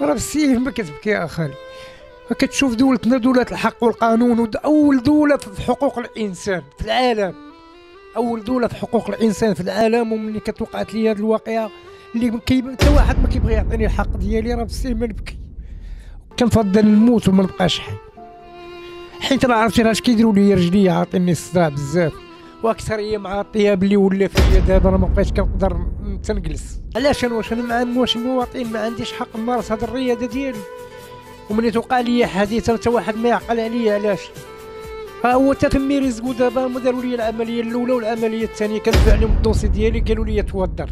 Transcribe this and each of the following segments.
راه بالسيف ما كتبكي اخالي كتشوف دولتنا دولة الحق والقانون أول دولة في حقوق الإنسان في العالم أول دولة في حقوق الإنسان في العالم وملي كتوقعت لي هذه الواقعة اللي حتى واحد ما كيبغي يعطيني الحق ديالي راه بصير ما نبكي كنفضل نموت وما نبقاش حي حيت راه عرفتي راه اش كيديروا لي رجلي عاطيني الصداع بزاف واكثر مع الطياب اللي ولا فيا دابا راه مابقيتش كنقدر تنجلس علاش انا واش انا مع واش مواطن ما عنديش حق نمارس هذه الرياضه ديالي وملي توقع لي حادثه حتى واحد ما يعقل عليا علاش ها هو تتمي رزقو دابا هما داروا لي العمليه الاولى والعمليه الثانيه كندفع لهم الدوسي ديالي قالوا لي توضر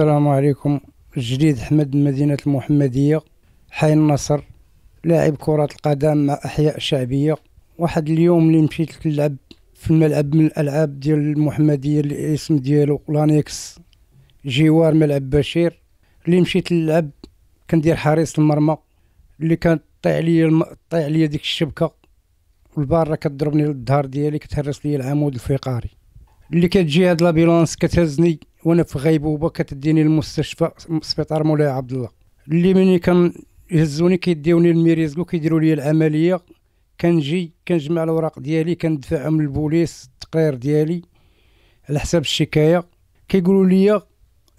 السلام عليكم جديد حمد مدينة المحمدية حي النصر لاعب كرة القدم مع أحياء شعبية واحد اليوم اللي مشيت نلعب في الملعب من الألعاب ديال المحمدية اللي الاسم ديالو لانيكس جوار ملعب بشير اللي مشيت نلعب كندير حارس المرمى اللي كانت طيح عليا الم... طيح ديك الشبكة والبارة كضربني للظهر ديالي كتهرس لي العمود الفقاري اللي كتجي هاد لابيلونس كتهزني وانا في غيبوبه كتديني المستشفى سبيطار مولاي عبد الله اللي مني كان يهزوني كيديوني الميريزكو كيديروا لي العمليه كنجي كنجمع الاوراق ديالي كندفعهم للبوليس التقرير ديالي على حساب الشكايه كيقولوا لي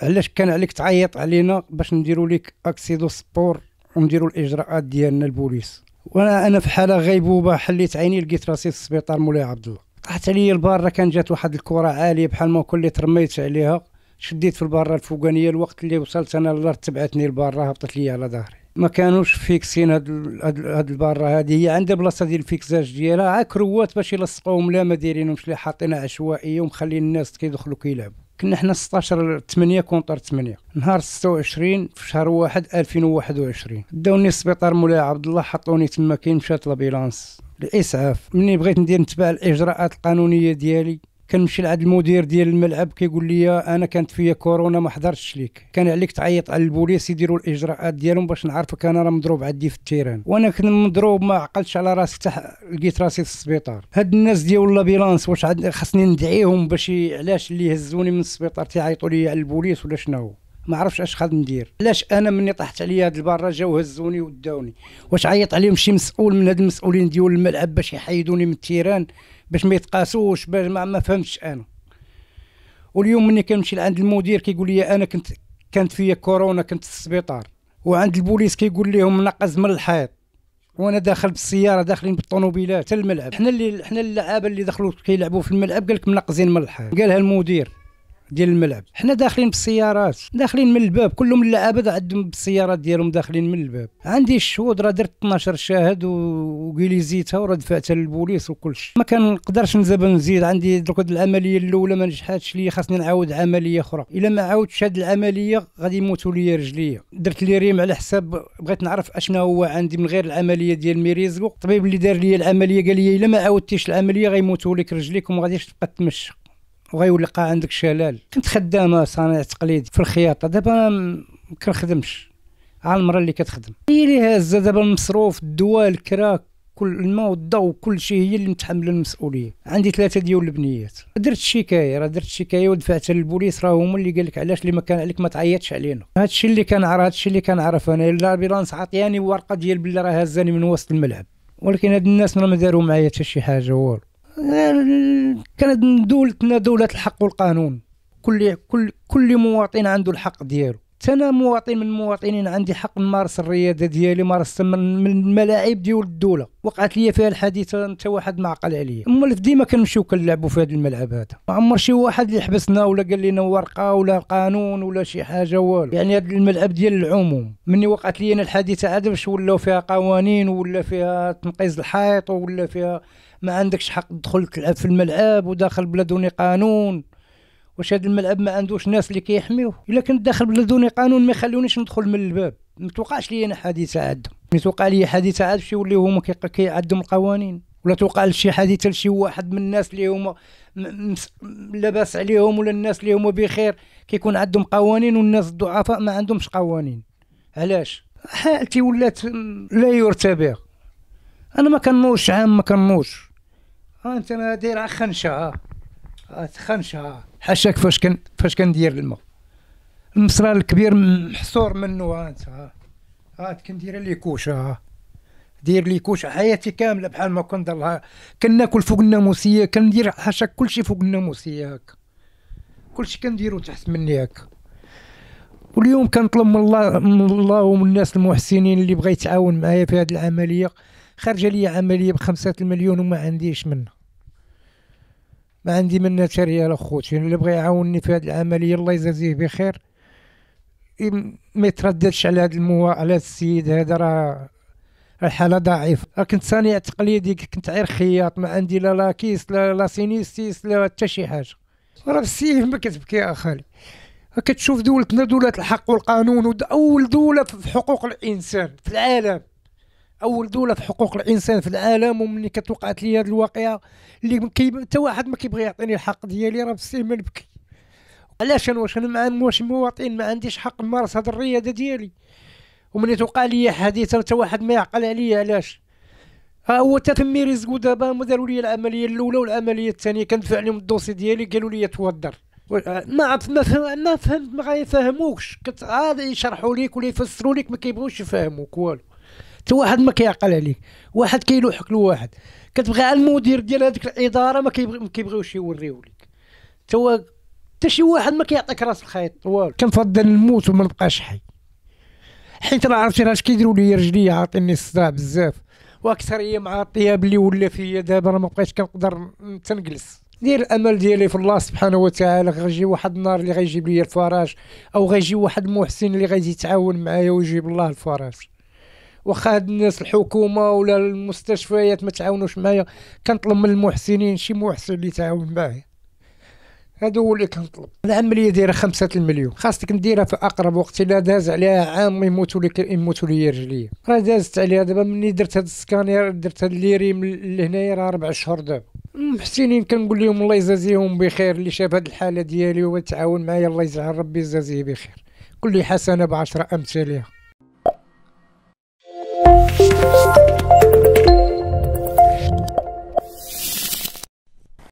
علاش كان عليك تعيط علينا باش نديروا لك اكسيدو سبور ونديروا الاجراءات ديالنا البوليس وانا انا في حاله غيبوبه حليت عيني لقيت راسي في السبيطار مولاي عبد الله طاحت عليا الباره كان جات واحد الكره عاليه بحال ما كل اللي ترميت عليها شديت في الباره الفوقانيه الوقت اللي وصلت انا الله تبعتني الباره هبطت لي على ظهري ما كانوش فيكسين هاد هاد, هاد الباره هذه هي عندها بلاصه ديال الفيكساج ديالها عا كروات باش يلصقوهم لا ما دايرينهمش لا حاطينها عشوائيه ومخلين الناس كيدخلوا كيلعبوا كنا حنا 16 8 كونتر 8 نهار 26 في شهر 1 2021 داوني السبيطار مولاي عبد الله حطوني تما كاين مشات لابيلانس الاسعاف مني بغيت ندير نتبع الاجراءات القانونيه ديالي كنمشي لعند المدير ديال الملعب كيقول لي انا كانت فيا كورونا ما حضرتش ليك كان عليك تعيط على البوليس يديروا الاجراءات ديالهم باش نعرفك انا راه مضروب عندي في التيران وانا كنت مضروب ما عقلتش على راسي حتى لقيت راسي في السبيطار هاد الناس ديال لابيلانس واش خاصني ندعيهم باش علاش اللي هزوني من السبيطار تيعيطوا لي على البوليس ولا شنو ما عرفش اش غادي ندير علاش انا مني طحت عليا هاد البرا جاو هزوني وداوني واش عيط عليهم شي مسؤول من هاد المسؤولين ديال الملعب باش يحيدوني من التيران باش ما يتقاسوش باش ما, ما فهمتش انا واليوم مني كنمشي لعند المدير كيقول لي انا كنت كانت فيا كورونا كنت في السبيطار وعند البوليس كيقول لهم نقز من الحيط وانا داخل بالسياره داخلين بالطوموبيلات الملعب حنا اللي حنا اللعابه اللي دخلوا كيلعبوا في الملعب قال لك منقزين من الحيط قالها المدير ديال الملعب حنا داخلين بالسيارات داخلين من الباب كلهم اللعابه عندهم بالسيارات ديالهم داخلين من الباب عندي الشهود راه درت 12 شاهد وكيليزيتها وراه دفعتها للبوليس وكلشي ما كنقدرش نزاب نزيد عندي درك العمليه الاولى ما نجحاتش لي خاصني نعاود عمليه اخرى الا ما عاودتش هاد العمليه غادي يموتوا لي رجليا درت لي ريم على حساب بغيت نعرف اشنا هو عندي من غير العمليه ديال ميريزو الطبيب اللي دار لي العمليه قال لي الا ما عاودتيش العمليه غيموتوا لك رجليك وما غاديش تبقى تمشى وغيولقى عندك شلال كنت خدامه صانع تقليدي في الخياطه دابا ما كنخدمش على المرة اللي كتخدم هي اللي هازه دابا المصروف الدواء الكراك كل الماء والضوء كل شيء هي اللي متحمله المسؤوليه عندي ثلاثه ديال البنيات درت شكايه راه درت شكايه ودفعت للبوليس راه هما اللي قال لك علاش اللي ما كان عليك ما تعيطش علينا هذا الشيء اللي كنعرف هذا الشيء اللي كنعرف انا الا بيلانس عطياني ورقه ديال بلي راه هزاني من وسط الملعب ولكن هاد الناس ما داروا معايا حتى شي حاجه والو كانت دولتنا دولة الحق والقانون كل كل كل مواطن عنده الحق ديالو انا مواطن من المواطنين عندي حق نمارس الرياضه ديالي مارست من الملاعب ديال الدوله وقعت لي فيها الحادثه انت واحد ما عقل عليا امال ديما كنمشيو كنلعبوا في هذا الملعب هذا ما عمر شي واحد اللي حبسنا ولا قال لنا ورقه ولا قانون ولا شي حاجه والو يعني هذا الملعب ديال العموم مني وقعت لي انا الحادثه عاد باش ولاو فيها قوانين ولا فيها تنقيز الحيط ولا فيها ما عندكش حق تدخل تلعب في الملعب وداخل بلا دون قانون واش هذا الملعب ما عندوش ناس اللي كيحميوه الا كنت داخل بدون قانون ما يخلونيش ندخل من الباب ما توقعش لي انا حادثه عندهم ملي توقع لي حادثه عاد باش يوليو هما كيعدم القوانين ولا توقع لشي حادثه لشي واحد من الناس اللي هما لاباس عليهم ولا الناس اللي هما بخير كيكون عندهم قوانين والناس الضعفاء ما عندهمش قوانين علاش حالتي ولات لا يرتبى انا ما كنوش عام ما كنوش ها آه، انت ما داير خنشه آه. تخنشها حاشاك فاش كان فاش كندير الماء المصرال الكبير محصور منه انت ها هات كندير لي ها دير لي كوش حياتي كامله بحال ما كنت الله كناكل فوق الناموسيه كندير حاشاك كلشي فوق الناموسيه هكا كلشي كنديرو تحت مني هاك واليوم كنطلب من الله من الله ومن الناس المحسنين اللي بغى يتعاون معايا في هذه العمليه خارجه لي عمليه بخمسة المليون وما عنديش منها ما عندي منها تريا لأخوتي اللي بغى يعاوني في هذه العملية الله يجازيه بخير ما يترددش على هذا المو على السيد هذا راه الحاله ضعيفه راه كنت صانع تقليدي كنت غير خياط ما عندي لا لاكيس لا لا سينيستيس لا حتى شي حاجه راه بالسيف ما كتبكي اخالي كتشوف دولتنا دولة الحق والقانون اول دولة في حقوق الانسان في العالم اول دوله في حقوق الانسان في العالم ومني كتوقعت لي هذه الواقعه اللي حتى واحد ما كيبغي يعطيني الحق ديالي راه بسيما نبكي علاش انا واش انا مع واش مواطن ما عنديش حق نمارس هذه الرياضه ديالي ومني توقع لي حادثه حتى واحد ما يعقل عليا علاش ها هو تتمي رزقو دابا هما داروا لي العمليه الاولى والعمليه الثانيه كندفع لهم الدوسي ديالي قالوا لي توضر ما عرفت ما فهمت ما فهمت ما غيفهموكش كتعاد يشرحوا ليك ولا يفسروا ليك ما كيبغوش يفهموك والو حتى واحد ما كيعقل عليك واحد كيلوحك لواحد كتبغي المدير ديال هذيك الاداره ما كيبغيوش يوريو لك حتى هو حتى شي واحد ما كيعطيك راس الخيط والو كنفضل نموت وما نبقاش حي حيت انا عرفتي راه اش كيديروا لي رجليا عاطيني الصداع بزاف واكثر هي الطياب بلي ولا فيا دابا راه ما بقيتش كنقدر تنجلس دير الامل ديالي في الله سبحانه وتعالى غيجي واحد النهار اللي غيجيب لي الفراش او غيجي واحد المحسن اللي غادي يتعاون معايا ويجيب الله الفراش واخا هاد الناس الحكومه ولا المستشفيات ما تعاونوش معايا كنطلب من المحسنين شي محسن اللي تعاون معايا هذا هو اللي كنطلب العمليه دايره خمسة المليون خاصك نديرها في اقرب وقت الا داز عليها عام يموتوا لك يموتوا لي رجليا راه دازت عليها دابا مني درت هاد السكانير درت هاد الليريم لهنايا راه اربع شهور دابا المحسنين كنقول لهم الله يجازيهم بخير اللي شاف هاد الحاله ديالي وتعاون معايا الله يجعل ربي يجازيه بخير كل حسنه بعشرة امثالها